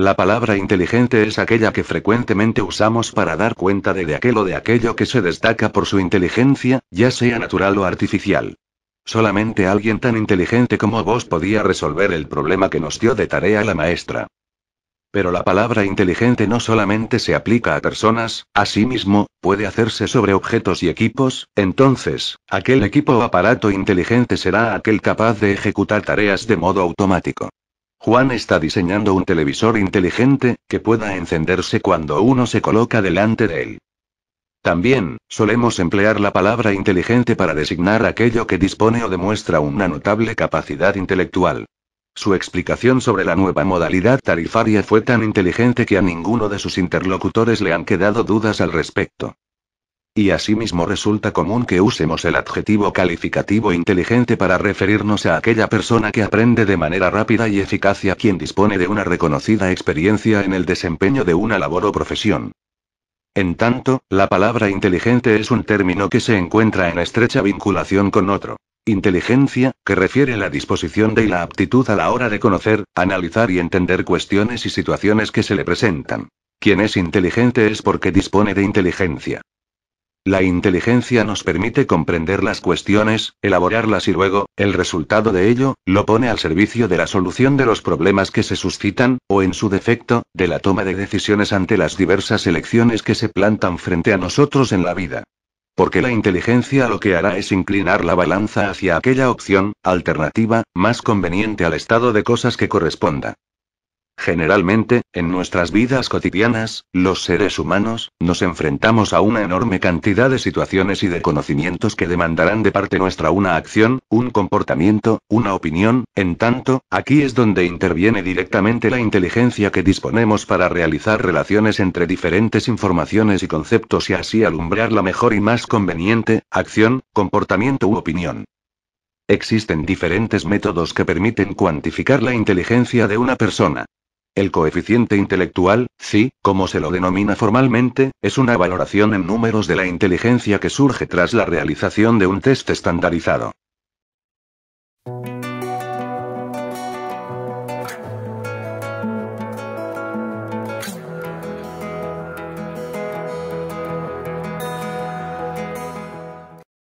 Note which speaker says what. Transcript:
Speaker 1: La palabra inteligente es aquella que frecuentemente usamos para dar cuenta de, aquello o de aquello que se destaca por su inteligencia, ya sea natural o artificial. Solamente alguien tan inteligente como vos podía resolver el problema que nos dio de tarea la maestra. Pero la palabra inteligente no solamente se aplica a personas, asimismo, puede hacerse sobre objetos y equipos, entonces, aquel equipo o aparato inteligente será aquel capaz de ejecutar tareas de modo automático. Juan está diseñando un televisor inteligente, que pueda encenderse cuando uno se coloca delante de él. También, solemos emplear la palabra inteligente para designar aquello que dispone o demuestra una notable capacidad intelectual. Su explicación sobre la nueva modalidad tarifaria fue tan inteligente que a ninguno de sus interlocutores le han quedado dudas al respecto. Y asimismo resulta común que usemos el adjetivo calificativo inteligente para referirnos a aquella persona que aprende de manera rápida y eficaz a quien dispone de una reconocida experiencia en el desempeño de una labor o profesión. En tanto, la palabra inteligente es un término que se encuentra en estrecha vinculación con otro. Inteligencia, que refiere la disposición de y la aptitud a la hora de conocer, analizar y entender cuestiones y situaciones que se le presentan. Quien es inteligente es porque dispone de inteligencia. La inteligencia nos permite comprender las cuestiones, elaborarlas y luego, el resultado de ello, lo pone al servicio de la solución de los problemas que se suscitan, o en su defecto, de la toma de decisiones ante las diversas elecciones que se plantan frente a nosotros en la vida. Porque la inteligencia lo que hará es inclinar la balanza hacia aquella opción, alternativa, más conveniente al estado de cosas que corresponda. Generalmente, en nuestras vidas cotidianas, los seres humanos, nos enfrentamos a una enorme cantidad de situaciones y de conocimientos que demandarán de parte nuestra una acción, un comportamiento, una opinión, en tanto, aquí es donde interviene directamente la inteligencia que disponemos para realizar relaciones entre diferentes informaciones y conceptos y así alumbrar la mejor y más conveniente, acción, comportamiento u opinión. Existen diferentes métodos que permiten cuantificar la inteligencia de una persona. El coeficiente intelectual, sí, como se lo denomina formalmente, es una valoración en números de la inteligencia que surge tras la realización de un test estandarizado.